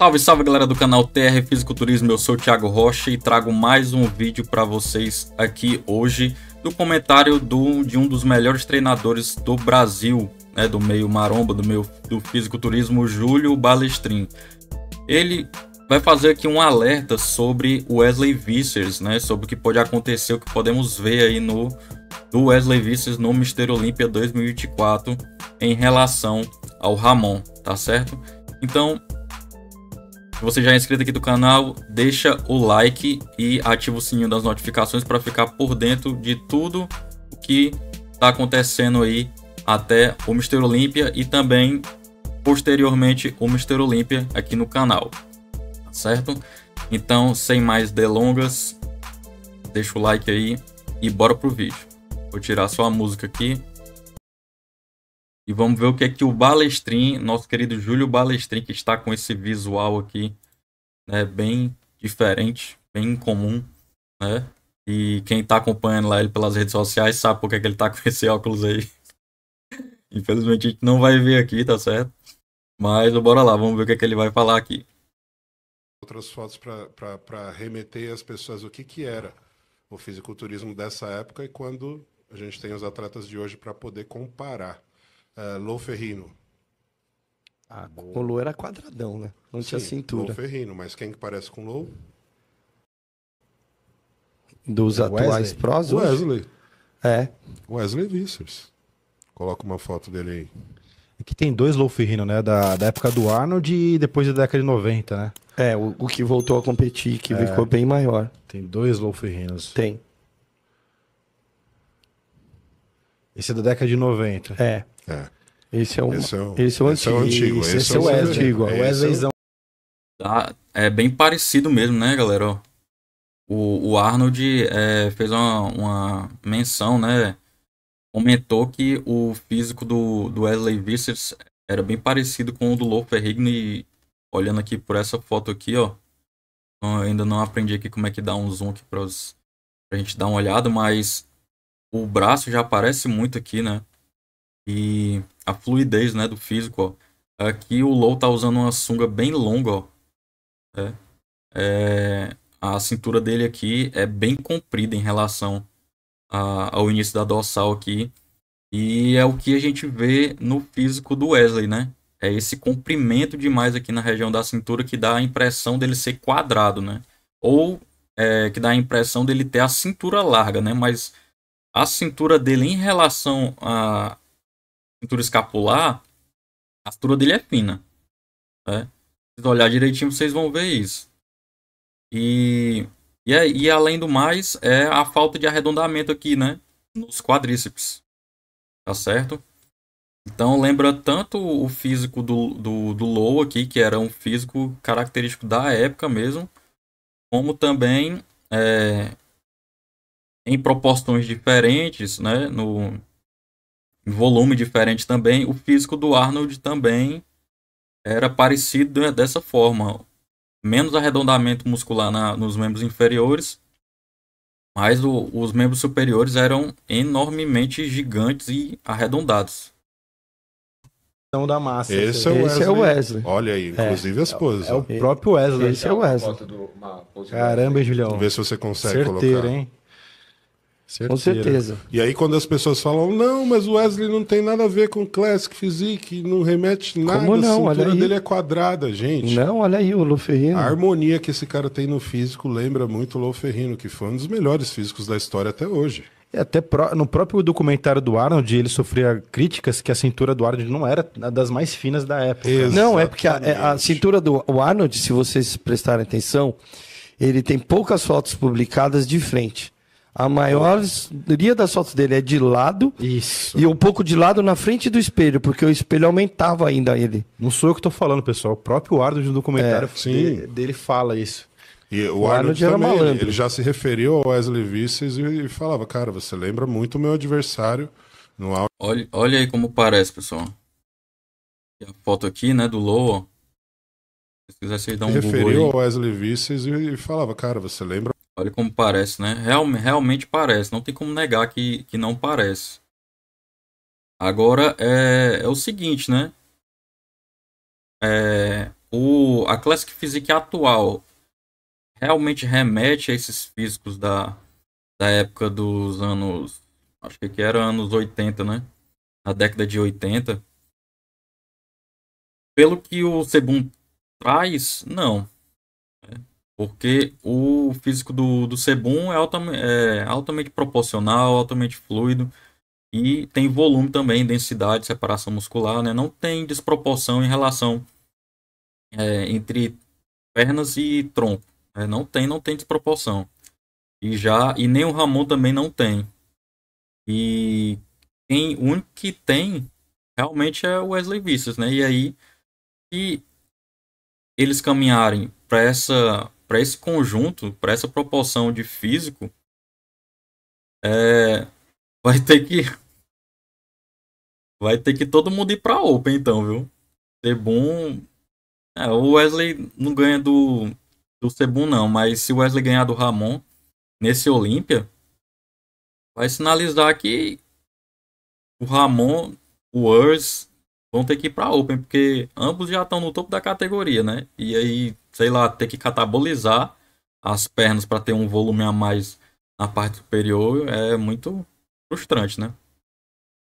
Salve, salve galera do canal Terra e Fisiculturismo, eu sou o Thiago Rocha e trago mais um vídeo para vocês aqui hoje do comentário do, de um dos melhores treinadores do Brasil, né, do meio maromba, do meio do fisiculturismo, Júlio Balestrin. Ele vai fazer aqui um alerta sobre Wesley Vissers, né, sobre o que pode acontecer, o que podemos ver aí no do Wesley Vissers no Mister Olímpia 2024 em relação ao Ramon, tá certo? Então, se você já é inscrito aqui do canal, deixa o like e ativa o sininho das notificações para ficar por dentro de tudo o que está acontecendo aí até o Mister Olímpia e também posteriormente o Mister Olímpia aqui no canal, tá certo? Então, sem mais delongas, deixa o like aí e bora pro vídeo. Vou tirar só a música aqui. E vamos ver o que é que o Balestrin, nosso querido Júlio Balestrin, que está com esse visual aqui, né, bem diferente, bem incomum, né? E quem está acompanhando lá ele pelas redes sociais sabe por que, é que ele está com esse óculos aí. Infelizmente a gente não vai ver aqui, tá certo? Mas bora lá, vamos ver o que, é que ele vai falar aqui. Outras fotos para remeter às pessoas o que, que era o fisiculturismo dessa época e quando a gente tem os atletas de hoje para poder comparar uh, é, Lou Ferrino. Ah, com o Lou era quadradão, né? Não Sim, tinha cintura. Lou Ferrino, mas quem que parece com Lou? Dos é atuais Wesley. prós? Wesley. É. Wesley Vissers. Coloca uma foto dele aí. Aqui tem dois Lou Ferrino, né? Da, da época do Arnold e depois da década de 90, né? É, o, o que voltou a competir, que é. ficou bem maior. Tem dois Lou Ferrinos. Tem. Esse é da década de 90. É. É. é, é esse é o, esse é esse é esse é antigo. Esse, esse é o antigo. É o é bem parecido mesmo, né, galera? O, o Arnold é, fez uma, uma, menção, né? Comentou que o físico do, do Wesley Vissers era bem parecido com o do Lou Ferrigno e olhando aqui por essa foto aqui, ó. ainda não aprendi aqui como é que dá um zoom aqui para a gente dar uma olhada, mas o braço já aparece muito aqui, né? e a fluidez né, do físico. Ó. Aqui é o Low tá usando uma sunga bem longa. Ó. É. É, a cintura dele aqui é bem comprida em relação a, ao início da dorsal aqui. E é o que a gente vê no físico do Wesley, né? É esse comprimento demais aqui na região da cintura que dá a impressão dele ser quadrado, né? Ou é, que dá a impressão dele ter a cintura larga, né? Mas a cintura dele em relação a, cintura escapular, a cintura dele é fina. Né? Se vocês olhar direitinho, vocês vão ver isso. E, e, é, e além do mais, é a falta de arredondamento aqui, né? Nos quadríceps. Tá certo? Então lembra tanto o físico do, do, do Low aqui, que era um físico característico da época mesmo, como também é, em proporções diferentes, né? No, volume diferente também. O físico do Arnold também era parecido dessa forma. Menos arredondamento muscular na, nos membros inferiores, mas o, os membros superiores eram enormemente gigantes e arredondados. Então da massa. Esse, é o, esse é o, Wesley. Olha aí, é. inclusive é, as poses. É, é o próprio Wesley. Esse, é o é Wesley. Caramba, Julião. Vamos ver se você consegue Certeiro, colocar. Hein? Certeira. Com certeza. E aí quando as pessoas falam, não, mas o Wesley não tem nada a ver com Classic Physique, não remete nada, Como não? a cintura olha aí. dele é quadrada, gente. Não, olha aí o Lou Ferrino. A harmonia que esse cara tem no físico lembra muito o Lou Ferrino, que foi um dos melhores físicos da história até hoje. E até pro... no próprio documentário do Arnold, ele sofria críticas que a cintura do Arnold não era das mais finas da época. Exatamente. Não, é porque a, é, a cintura do Arnold, se vocês prestarem atenção, ele tem poucas fotos publicadas de frente. A maioria das fotos dele é de lado. Isso. E um pouco de lado na frente do espelho, porque o espelho aumentava ainda ele. Não sou eu que estou falando, pessoal. O próprio Arnold no documentário é, dele, dele fala isso. E o, o Arnold, Arnold também, era malandro. ele já se referiu ao Wesley Vices e falava, cara, você lembra muito o meu adversário no áudio. Olha, olha aí como parece, pessoal. a foto aqui, né, do Lowell. Se quiser, você um se referiu ao Wesley Vices e falava, cara, você lembra Olha como parece, né? Real, realmente parece. Não tem como negar que, que não parece. Agora é, é o seguinte, né? É, o, a Classic Physique atual realmente remete a esses físicos da, da época dos anos. Acho que era anos 80, né? Na década de 80. Pelo que o Sebum traz, não. Porque o físico do, do Sebum é, altam, é altamente proporcional, altamente fluido e tem volume também, densidade, separação muscular, né? Não tem desproporção em relação é, entre pernas e tronco. Né? Não tem, não tem desproporção. E já e nem o Ramon também não tem. E quem o único que tem realmente é o Wesley Vicious, né? E aí e eles caminharem para essa para esse conjunto, para essa proporção de físico, é, vai ter que vai ter que todo mundo ir para Open então, viu? Sebum, é, o Wesley não ganha do do Sebum não, mas se o Wesley ganhar do Ramon nesse Olímpia, vai sinalizar que o Ramon, o Urs vão ter que ir para Open, porque ambos já estão no topo da categoria, né? E aí, sei lá, ter que catabolizar as pernas para ter um volume a mais na parte superior é muito frustrante, né?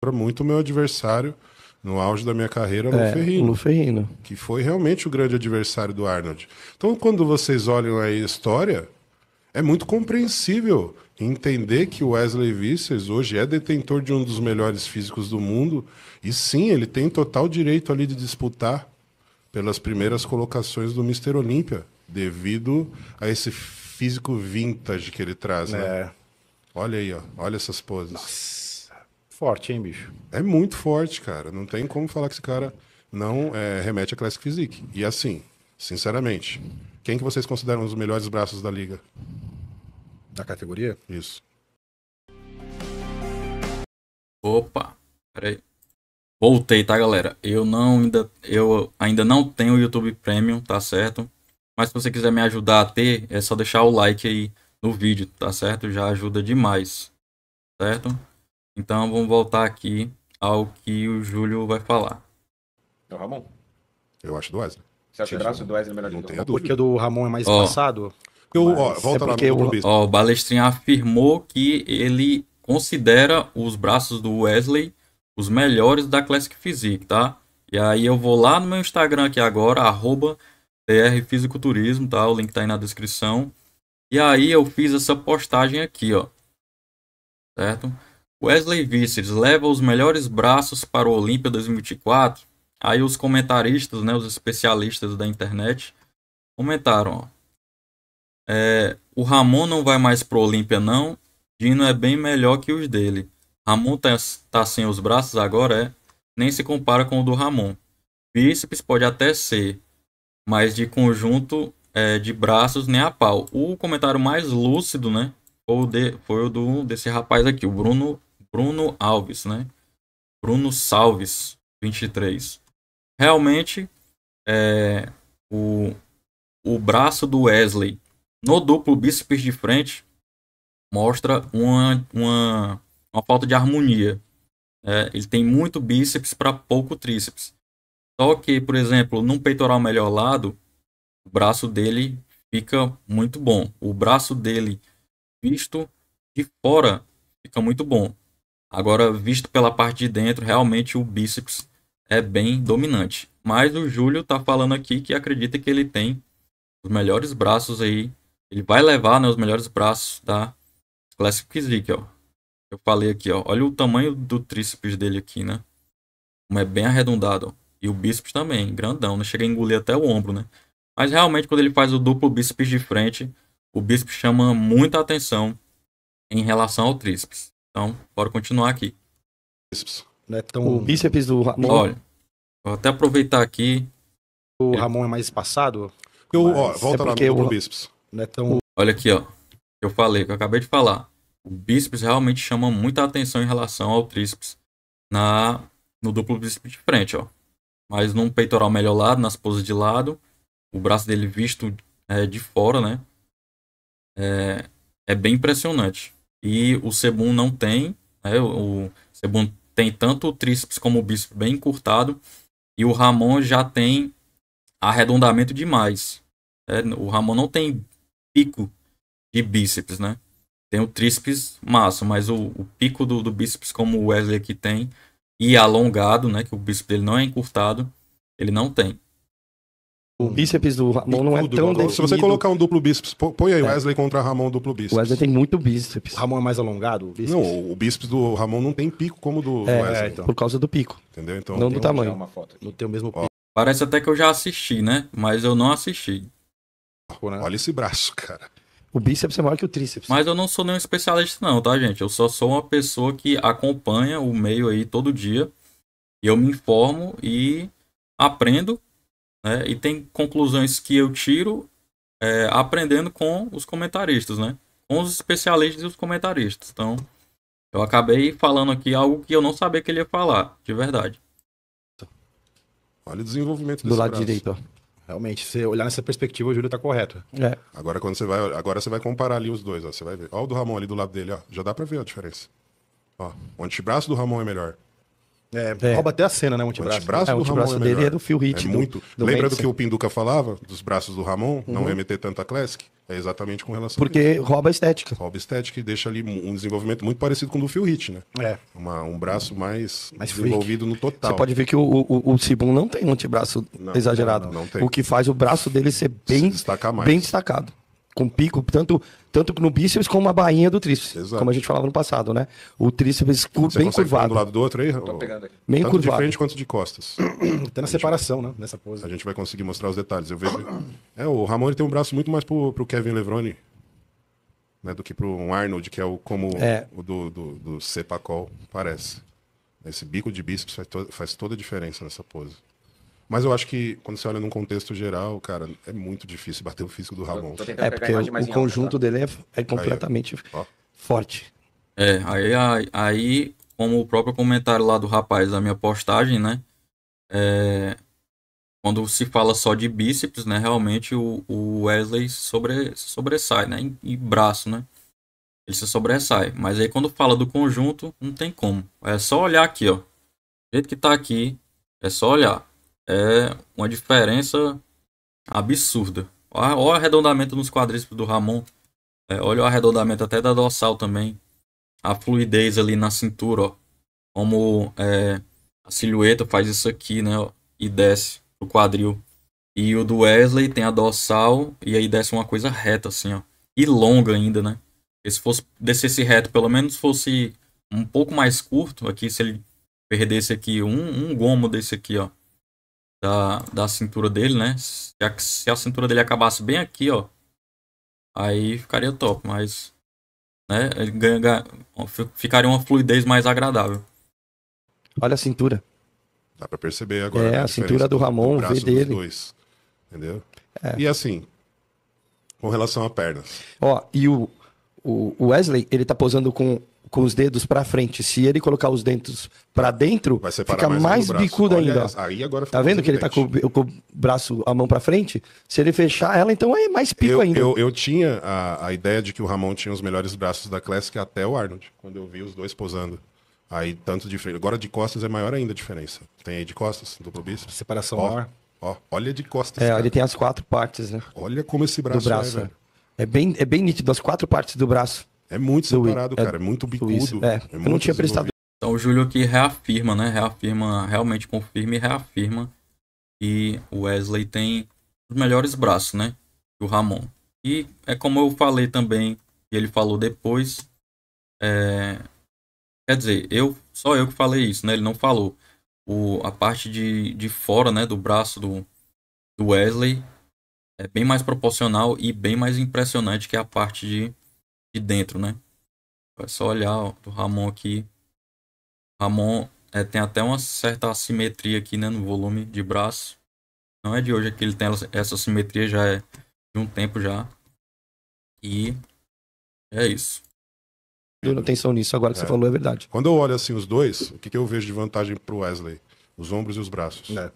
Para muito meu adversário no auge da minha carreira, é, Luferrino, Luferrino, que foi realmente o grande adversário do Arnold. Então, quando vocês olham aí a história, é muito compreensível entender que o Wesley Vissers hoje é detentor de um dos melhores físicos do mundo e sim, ele tem total direito ali de disputar pelas primeiras colocações do Mister Olímpia, devido a esse físico vintage que ele traz, né? É. Olha aí, ó. olha essas poses. Nossa. Forte, hein, bicho? É muito forte, cara. Não tem como falar que esse cara não é, remete a Classic Physique. E assim, sinceramente, quem que vocês consideram os melhores braços da liga? da categoria? Isso. Opa, peraí. Voltei, tá, galera? Eu não ainda, eu ainda não tenho o YouTube Premium, tá certo? Mas se você quiser me ajudar a ter, é só deixar o like aí no vídeo, tá certo? Já ajuda demais, certo? Então vamos voltar aqui ao que o Júlio vai falar. É o Ramon? Eu acho do Wesley. Você acha o braço do Wesley melhor do que o do Ramon? Porque o do Ramon é mais oh. passado. Eu, ó, volta é lá o, ó, é o afirmou que ele considera os braços do Wesley os melhores da Classic Physique, tá? E aí eu vou lá no meu Instagram aqui agora, arroba drfisiculturismo, tá? O link tá aí na descrição. E aí eu fiz essa postagem aqui, ó. Certo? Wesley Víceres leva os melhores braços para o Olímpia 2024. Aí os comentaristas, né, os especialistas da internet comentaram, ó. É, o Ramon não vai mais pro Olímpia, não. Dino é bem melhor que os dele. Ramon tá, tá sem os braços agora, é. Nem se compara com o do Ramon. Bíceps pode até ser, mas de conjunto é, de braços nem a pau. O comentário mais lúcido, né? Foi o, de, foi o do, desse rapaz aqui, o Bruno, Bruno Alves, né? Bruno Salves, 23. Realmente, é, o, o braço do Wesley no duplo bíceps de frente, mostra uma, uma, uma falta de harmonia. É, ele tem muito bíceps para pouco tríceps. Só que, por exemplo, num peitoral melhor lado, o braço dele fica muito bom. O braço dele visto de fora fica muito bom. Agora, visto pela parte de dentro, realmente o bíceps é bem dominante. Mas o Júlio está falando aqui que acredita que ele tem os melhores braços aí ele vai levar né, os melhores braços da Classic Kids ó. Eu falei aqui, ó. Olha o tamanho do tríceps dele aqui, né? Como é bem arredondado, ó. E o bíceps também, grandão, né? Chega a engolir até o ombro, né? Mas realmente, quando ele faz o duplo bíceps de frente, o bíceps chama muita atenção em relação ao tríceps. Então, bora continuar aqui. Não é tão... O bíceps do Ramon. Olha, vou até aproveitar aqui. O Ramon é mais espaçado? Eu, ó, é volta é lá no eu... bíceps. Não é tão. Olha aqui, ó. Eu falei, que eu acabei de falar. O bíceps realmente chama muita atenção em relação ao tríceps na, no duplo bíceps de frente, ó. Mas num peitoral melhor lado, nas poses de lado, o braço dele visto é, de fora, né? É, é bem impressionante. E o Sebum não tem, né? O, Sebun Sebum tem tanto o tríceps como o bíceps bem encurtado. E o Ramon já tem arredondamento demais. É, o Ramon não tem pico de bíceps, né? Tem o tríceps massa, mas o, o pico do, do, bíceps, como o Wesley aqui tem, e alongado, né? Que o bíceps dele não é encurtado, ele não tem. O hum. bíceps do Ramon não é tão definido. Se você colocar um duplo bíceps, põe aí é. Wesley contra Ramon duplo bíceps. O Wesley tem muito bíceps. O Ramon é mais alongado? O não, o bíceps do Ramon não tem pico como do é, Wesley. É, então. Por causa do pico. Entendeu? Então, não do tamanho. Uma foto não tem o mesmo pico. Parece até que eu já assisti, né? Mas eu não assisti né? Olha esse braço, cara. O bíceps é maior que o tríceps. Mas eu não sou nenhum especialista, não, tá, gente? Eu só sou uma pessoa que acompanha o meio aí todo dia. eu me informo e aprendo. Né? E tem conclusões que eu tiro é, aprendendo com os comentaristas, né? Com os especialistas e os comentaristas. Então, eu acabei falando aqui algo que eu não sabia que ele ia falar, de verdade. Olha o desenvolvimento desse Do lado braço. direito, ó. Realmente, se olhar nessa perspectiva, o Júlio tá correto. É. Agora quando você vai, agora você vai comparar ali os dois, ó, você vai ver. Ó o do Ramon ali do lado dele, ó, já dá para ver a diferença. Ó, o antebraço do Ramon é melhor. É, é, rouba até a cena, né? O antebraço, o antebraço, é, o antebraço Ramon é dele é, é, do Phil Hit. É muito. Do, do Lembra do que o Pinduca falava? Dos braços do Ramon, uhum. não remeter tanto a Classic? É exatamente com relação Porque rouba a estética. Rouba a estética e deixa ali um desenvolvimento muito parecido com o do Phil Hit, né? É. Uma, um braço mais, mais desenvolvido freak. no total. Você pode ver que o, o, o Cibum não tem um antebraço não, exagerado. Não, não, não, tem. O que faz o braço dele ser bem, Se mais. bem destacado com pico, tanto, tanto no bíceps como a bainha do tríceps. Exato. Como a gente falava no passado, né? O tríceps cur, bem curvado. Um do lado do outro aí? Tô pegando aqui. Bem tanto curvado. de frente quanto de costas. Até na separação, né? Nessa pose. A gente vai conseguir mostrar os detalhes. Eu vejo. É, o Ramon tem um braço muito mais pro, pro Kevin Levrone. Né, do que para um Arnold, que é o como é. o do, do, do Cepacol parece. Esse bico de bíceps faz, to faz toda a diferença nessa pose. Mas eu acho que quando você olha num contexto geral, cara, é muito difícil bater o físico do Ramon. É porque o, conjunto alta, tá? dele é, é completamente aí, forte. É, aí, aí, como o próprio comentário lá do rapaz da minha postagem, né? É, quando se fala só de bíceps, né? Realmente o, o Wesley sobre, sobressai, né? E, e braço, né? Ele se sobressai. Mas aí quando fala do conjunto, não tem como. É só olhar aqui, ó. Do jeito que tá aqui, é só olhar é uma diferença absurda. Olha o arredondamento nos quadríceps do Ramon. É, olha o arredondamento até da dorsal também. A fluidez ali na cintura, ó. Como é, a silhueta faz isso aqui, né? Ó, e desce o quadril. E o do Wesley tem a dorsal e aí desce uma coisa reta, assim, ó. E longa ainda, né? E se fosse descesse reto, pelo menos fosse um pouco mais curto aqui, se ele perdesse aqui um, um gomo desse aqui, ó da, da cintura dele, né? Se a, se a cintura dele acabasse bem aqui, ó, aí ficaria top, mas né, ele ganha, ficaria uma fluidez mais agradável. Olha a cintura. Dá pra perceber agora. É, a, a cintura do Ramon, do vê dele. Dois, entendeu? É. E assim, com relação à perna. Ó, e o, o Wesley, ele tá posando com com os dedos para frente. Se ele colocar os dedos para dentro, fica mais, mais bicudo Olha, ainda. Aí agora tá vendo que ele tá com, com, o braço, a mão para frente? Se ele fechar ela, então é mais pico eu, ainda. Eu, eu tinha a, a, ideia de que o Ramon tinha os melhores braços da Classic até o Arnold, quando eu vi os dois posando. Aí, tanto de frente. Agora de costas é maior ainda a diferença. Tem aí de costas, duplo bíceps. Separação ó, maior. Ó, olha de costas. É, cara. ele tem as quatro partes, né? Olha como esse braço, Do braço é, é, é bem, é bem nítido, as quatro partes do braço. É muito separado, é cara. É muito bicudo. Suíça, é. é muito não tinha prestado. Então o Júlio aqui reafirma, né? Reafirma, realmente confirma e reafirma que o Wesley tem os melhores braços, né? Do Ramon. E é como eu falei também, e ele falou depois. É... Quer dizer, eu só eu que falei isso, né? Ele não falou. O, a parte de, de fora, né? Do braço do, do Wesley é bem mais proporcional e bem mais impressionante que a parte de de dentro, né? É só olhar ó, do Ramon aqui. Ramon é, tem até uma certa assimetria aqui, né? No volume de braço. Não é de hoje que ele tem essa assimetria, já é de um tempo já. E é isso. Dando atenção nisso, agora que é. você falou é verdade. Quando eu olho assim os dois, o que, que eu vejo de vantagem pro Wesley? Os ombros e os braços. É.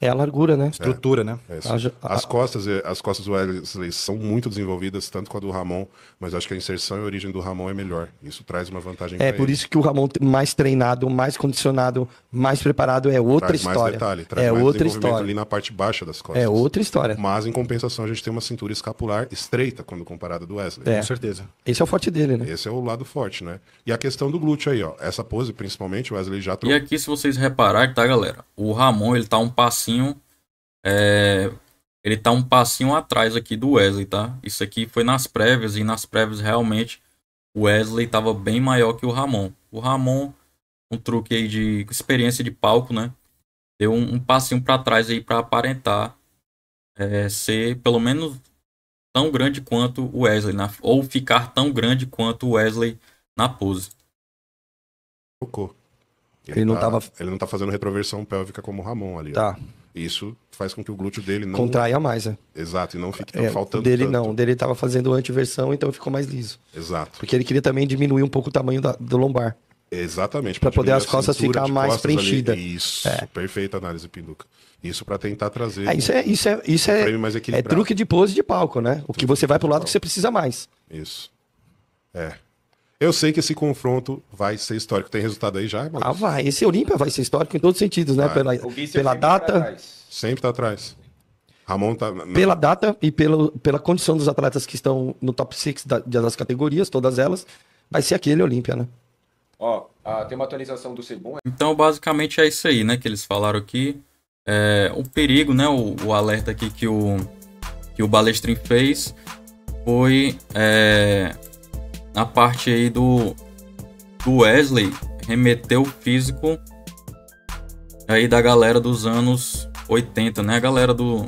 É a largura, né? É. Estrutura, é, né? É a, a... as costas, eh, as costas do Wesley são muito desenvolvidas, tanto com a do Ramon, mas acho que a inserção e a origem do Ramon é melhor. Isso traz uma vantagem. É por ele. isso que o Ramon mais treinado, mais condicionado, mais preparado é outra traz história. Mais detalhe, traz é mais outra história. Ali na parte baixa das costas. É outra história. Mas em compensação a gente tem uma cintura escapular estreita quando comparada do Wesley. É. Com certeza. Esse é o forte dele, né? Esse é o lado forte, né? E a questão do glúteo aí, ó. Essa pose, principalmente, o Wesley já. trouxe. E aqui, se vocês repararem, tá, galera? O Ramon ele tá um passo passinho. É, ele tá um passinho atrás aqui do Wesley, tá? Isso aqui foi nas prévias e nas prévias realmente o Wesley tava bem maior que o Ramon. O Ramon, um truque aí de experiência de palco, né? Deu um, um passinho para trás aí para aparentar é, ser pelo menos tão grande quanto o Wesley, na, ou ficar tão grande quanto o Wesley na pose. Ele, ele, não tá, tava... ele não tá fazendo retroversão pélvica como o Ramon ali. Tá. Ó. Isso faz com que o glúteo dele não. Contraia mais, né? Exato, e não fique tão é, faltando. Dele tanto. não, dele estava fazendo antiversão, então ficou mais liso. Exato. Porque ele queria também diminuir um pouco o tamanho da, do lombar. Exatamente. Para poder as costas ficar mais preenchidas. preenchida. Isso, é. perfeita análise, Pinduca. Isso para tentar trazer. É, isso é, isso é, isso é, é truque de pose de palco, né? O que você vai pro lado é que você precisa mais. Isso. É. Eu sei que esse confronto vai ser histórico. Tem resultado aí já? Mas... Ah, vai. Esse Olímpia vai ser histórico em todos os sentidos, né? Vai. Pela, pela tá data. Tá sempre tá atrás. Ramon tá. Pela data e pela, pela condição dos atletas que estão no top 6 da, das categorias, todas elas, vai ser aquele Olímpia, né? Ó, a, tem uma atualização do Sebum. Então, basicamente é isso aí, né? Que eles falaram aqui. É, o perigo, né? O, o, alerta aqui que o, que o Balestrin fez foi é, a parte aí do, do Wesley remeteu físico aí da galera dos anos 80, né? A galera do,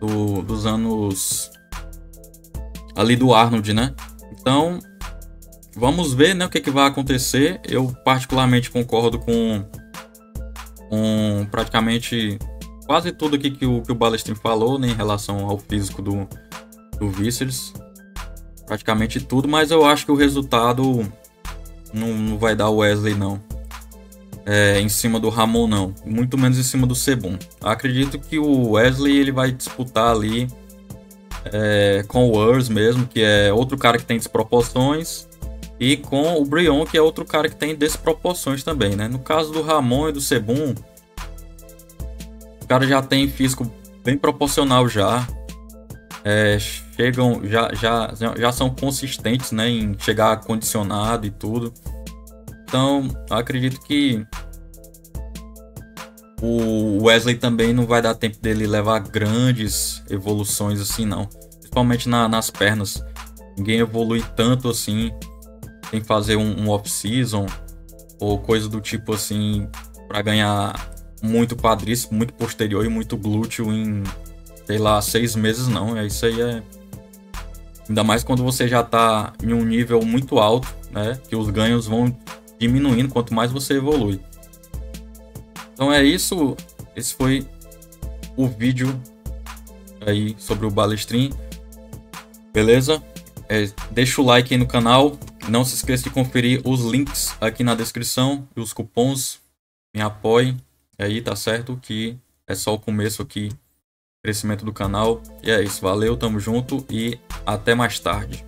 do dos anos ali do Arnold, né? Então, vamos ver, né, o que, que vai acontecer. Eu particularmente concordo com com praticamente quase tudo aqui que o que o Balestrin falou, né, em relação ao físico do do Víceres praticamente tudo, mas eu acho que o resultado não, não vai dar o Wesley, não. É, em cima do Ramon, não. Muito menos em cima do Sebum. Acredito que o Wesley ele vai disputar ali é, com o Urs mesmo, que é outro cara que tem desproporções. E com o Brion, que é outro cara que tem desproporções também, né? No caso do Ramon e do Sebum, o cara já tem físico bem proporcional já é, chegam, já, já, já são consistentes né, em chegar condicionado e tudo. Então, acredito que o Wesley também não vai dar tempo dele levar grandes evoluções assim, não. Principalmente na, nas pernas. Ninguém evolui tanto assim sem fazer um, um off-season ou coisa do tipo assim para ganhar muito quadríceps, muito posterior e muito glúteo em sei lá, seis meses não. É isso aí é. Ainda mais quando você já está em um nível muito alto, né? Que os ganhos vão diminuindo quanto mais você evolui. Então é isso. Esse foi o vídeo aí sobre o Balestrin. Beleza? É, deixa o like aí no canal. Não se esqueça de conferir os links aqui na descrição e os cupons. Me apoiem aí, tá certo? Que é só o começo aqui crescimento do canal. E é isso, valeu, tamo junto e até mais tarde.